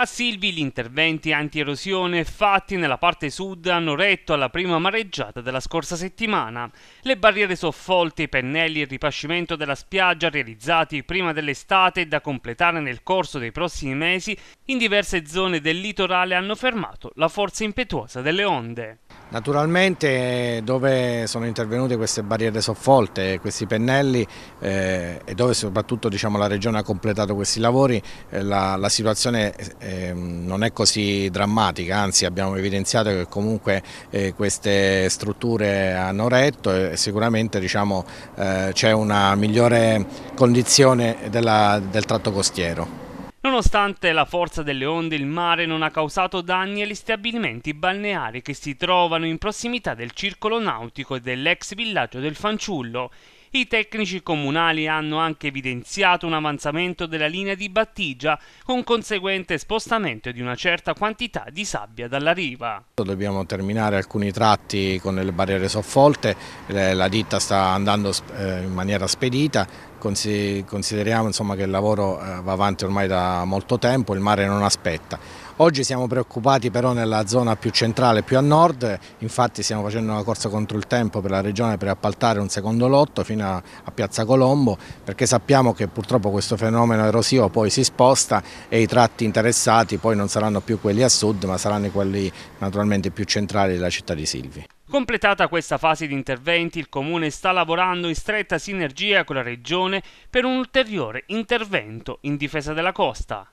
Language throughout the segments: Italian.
A Silvi gli interventi anti-erosione fatti nella parte sud hanno retto alla prima mareggiata della scorsa settimana. Le barriere soffolte, i pennelli e il ripascimento della spiaggia realizzati prima dell'estate e da completare nel corso dei prossimi mesi in diverse zone del litorale hanno fermato la forza impetuosa delle onde. Naturalmente eh, dove sono intervenute queste barriere soffolte, questi pennelli eh, e dove soprattutto diciamo, la Regione ha completato questi lavori eh, la, la situazione è eh, Ehm, non è così drammatica, anzi abbiamo evidenziato che comunque eh, queste strutture hanno retto e sicuramente diciamo, eh, c'è una migliore condizione della, del tratto costiero. Nonostante la forza delle onde, il mare non ha causato danni agli stabilimenti balneari che si trovano in prossimità del circolo nautico e dell'ex villaggio del Fanciullo. I tecnici comunali hanno anche evidenziato un avanzamento della linea di battigia con conseguente spostamento di una certa quantità di sabbia dalla riva. Dobbiamo terminare alcuni tratti con le barriere soffolte, la ditta sta andando eh, in maniera spedita, consideriamo insomma, che il lavoro eh, va avanti ormai da molto tempo, il mare non aspetta. Oggi siamo preoccupati però nella zona più centrale, più a nord, infatti stiamo facendo una corsa contro il tempo per la regione per appaltare un secondo lotto fino a, a Piazza Colombo perché sappiamo che purtroppo questo fenomeno erosivo poi si sposta e i tratti interessati poi non saranno più quelli a sud ma saranno quelli naturalmente più centrali della città di Silvi. Completata questa fase di interventi, il Comune sta lavorando in stretta sinergia con la Regione per un ulteriore intervento in difesa della costa.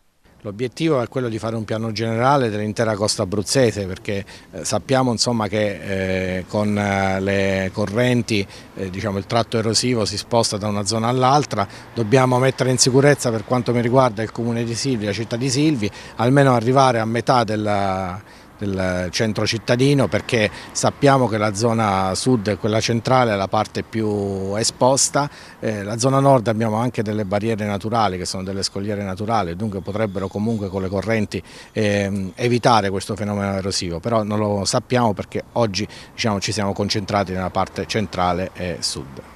L'obiettivo è quello di fare un piano generale dell'intera costa abruzzese perché eh, sappiamo insomma, che eh, con eh, le correnti eh, diciamo, il tratto erosivo si sposta da una zona all'altra, dobbiamo mettere in sicurezza per quanto mi riguarda il comune di Silvi, la città di Silvi, almeno arrivare a metà della del centro cittadino perché sappiamo che la zona sud e quella centrale è la parte più esposta, eh, la zona nord abbiamo anche delle barriere naturali che sono delle scogliere naturali dunque potrebbero comunque con le correnti eh, evitare questo fenomeno erosivo però non lo sappiamo perché oggi diciamo, ci siamo concentrati nella parte centrale e sud.